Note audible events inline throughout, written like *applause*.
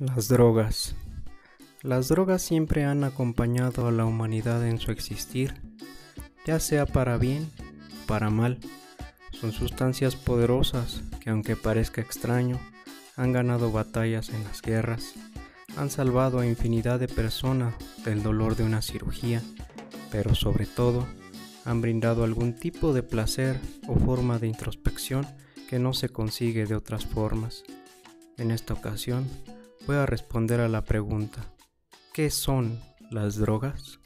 Las drogas. Las drogas siempre han acompañado a la humanidad en su existir, ya sea para bien, para mal. Son sustancias poderosas que aunque parezca extraño, han ganado batallas en las guerras, han salvado a infinidad de personas del dolor de una cirugía, pero sobre todo han brindado algún tipo de placer o forma de introspección que no se consigue de otras formas. En esta ocasión, Voy a responder a la pregunta, ¿qué son las drogas?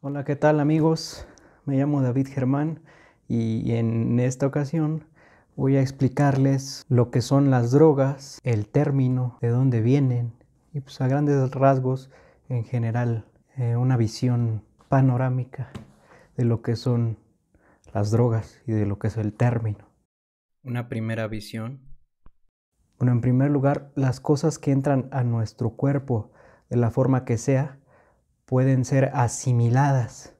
Hola, ¿qué tal amigos? Me llamo David Germán y en esta ocasión voy a explicarles lo que son las drogas, el término, de dónde vienen y pues a grandes rasgos en general eh, una visión panorámica de lo que son las drogas y de lo que es el término. Una primera visión bueno, en primer lugar, las cosas que entran a nuestro cuerpo de la forma que sea pueden ser asimiladas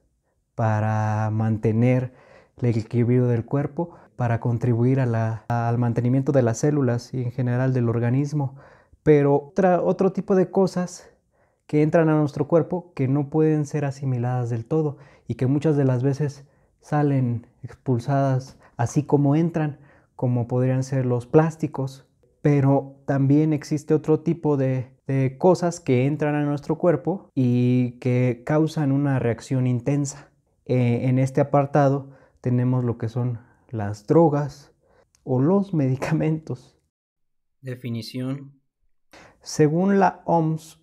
para mantener el equilibrio del cuerpo, para contribuir al mantenimiento de las células y en general del organismo. Pero otro tipo de cosas que entran a nuestro cuerpo que no pueden ser asimiladas del todo y que muchas de las veces salen expulsadas así como entran, como podrían ser los plásticos, pero también existe otro tipo de, cosas que entran a nuestro cuerpo y que causan una reacción intensa. Eh, en este apartado tenemos lo que son las drogas o los *laughs* medicamentos. Definición. Según la OMS,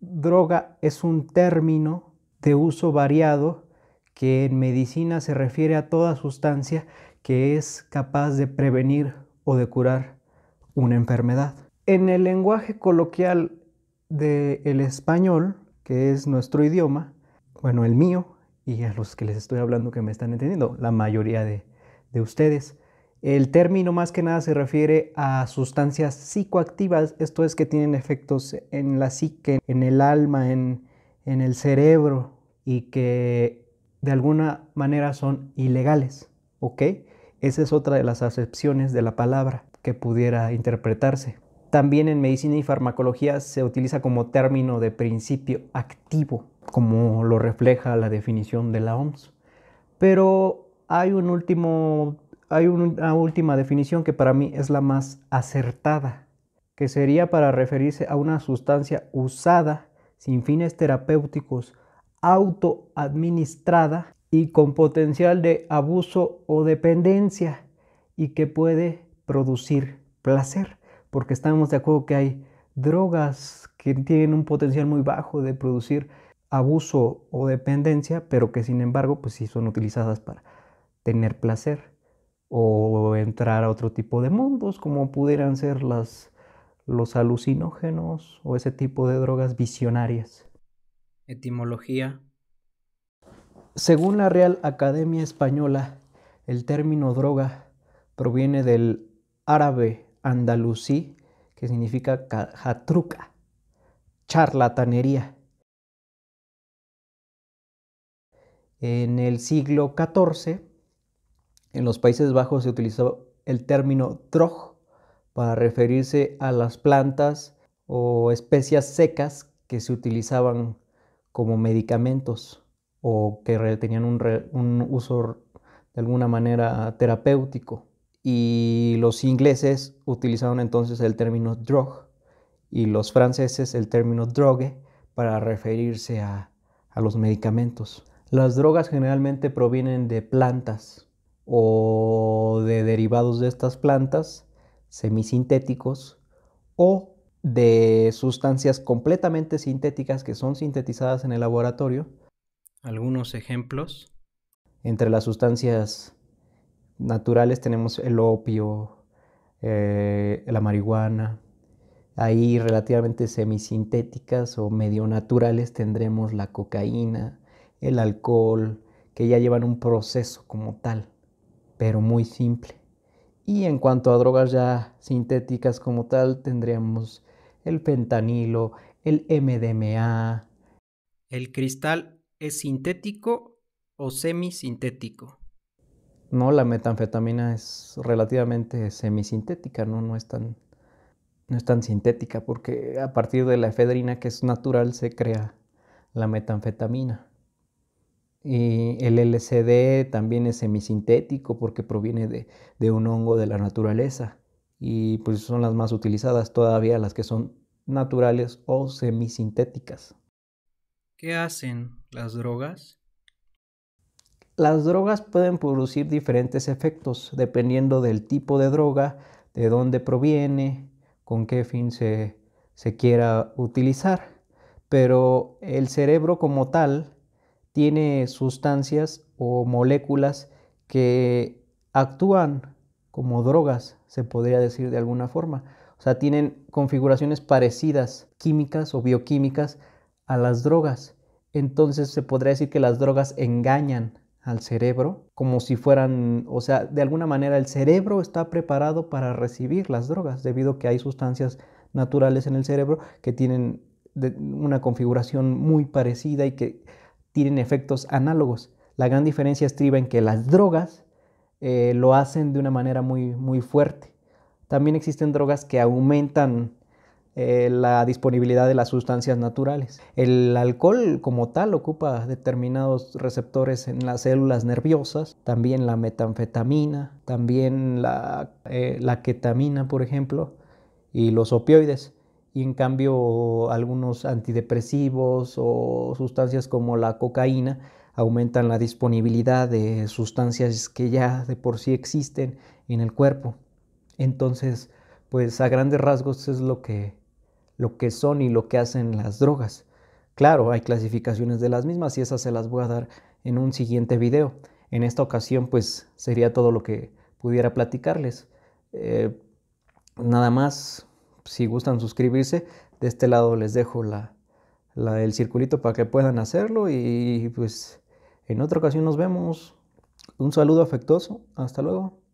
droga es un término de uso variado que en medicina se refiere a toda sustancia que es capaz de prevenir o de curar una enfermedad. En el lenguaje coloquial del español, que es nuestro idioma, bueno, el mío, y a los que les estoy hablando que me están entendiendo, la mayoría de, ustedes, el término más que nada se refiere a sustancias psicoactivas, esto es que tienen efectos en la psique, en el alma, en, en el cerebro y que de alguna manera son ilegales, ¿ok? Esa es otra de las acepciones de la palabra que pudiera interpretarse. También en medicina y farmacología se utiliza como término de principio activo, como lo refleja la definición de la OMS. Pero hay, una última definición que para mí es la más acertada, que sería para referirse a una sustancia usada sin fines terapéuticos, autoadministrada y con potencial de abuso o dependencia y que puede producir placer, porque estamos de acuerdo que hay drogas que tienen un potencial muy bajo de producir abuso o dependencia, pero que sin embargo pues sí son utilizadas para tener placer o entrar a otro tipo de mundos como pudieran ser las, los alucinógenos o ese tipo de drogas visionarias. Etimología según la Real Academia Española, el término droga proviene del árabe andalusí, que significa jatruca, charlatanería. En el siglo XIV, en los Países Bajos se utilizó el término drog para referirse a las plantas o especias secas que se utilizaban como medicamentos o que tenían un, uso de alguna manera terapéutico. Y los ingleses utilizaron entonces el término drog y los franceses el término drogue para referirse a, a los medicamentos. Las drogas generalmente provienen de plantas o de derivados de estas plantas, semisintéticos, o de sustancias completamente sintéticas que son sintetizadas en el laboratorio algunos ejemplos. Entre las sustancias naturales tenemos el opio, eh, la marihuana. Ahí relativamente semisintéticas o medio naturales tendremos la cocaína, el alcohol, que ya llevan un proceso como tal, pero muy simple. Y en cuanto a drogas ya sintéticas como tal, tendremos el fentanilo, el MDMA. El cristal es sintético o semisintético? No, la metanfetamina es relativamente semisintética, ¿no? No es tan, no es tan sintética porque a partir de la efedrina que es natural se crea la metanfetamina. Y el LCD también es semisintético porque proviene de, de, un hongo de la naturaleza. Y pues son las más utilizadas todavía, las que son naturales o semisintéticas. ¿Qué hacen las drogas? Las drogas pueden producir diferentes efectos dependiendo del tipo de droga, de dónde proviene, con qué fin se, se quiera utilizar. Pero el cerebro como tal tiene sustancias o moléculas que actúan como drogas, se podría decir de alguna forma. O sea, tienen configuraciones parecidas, químicas o bioquímicas, a las drogas. Entonces se podría decir que las drogas engañan al cerebro como si fueran, o sea, de alguna manera el cerebro está preparado para recibir las drogas debido a que hay sustancias naturales en el cerebro que tienen una configuración muy parecida y que tienen efectos análogos. La gran diferencia estriba en que las drogas eh, lo hacen de una manera muy, muy fuerte. También existen drogas que aumentan eh, la disponibilidad de las sustancias naturales. El alcohol como tal ocupa determinados receptores en las células nerviosas, también la metanfetamina, también la, eh, la ketamina, por ejemplo, y los opioides. Y en cambio algunos antidepresivos o sustancias como la cocaína aumentan la disponibilidad de sustancias que ya de por sí existen en el cuerpo. Entonces, pues a grandes rasgos es lo que lo que son y lo que hacen las drogas. Claro, hay clasificaciones de las mismas y esas se las voy a dar en un siguiente video. En esta ocasión pues sería todo lo que pudiera platicarles. Eh, nada más, si gustan suscribirse, de este lado les dejo el circulito para que puedan hacerlo y pues en otra ocasión nos vemos. Un saludo afectuoso, hasta luego.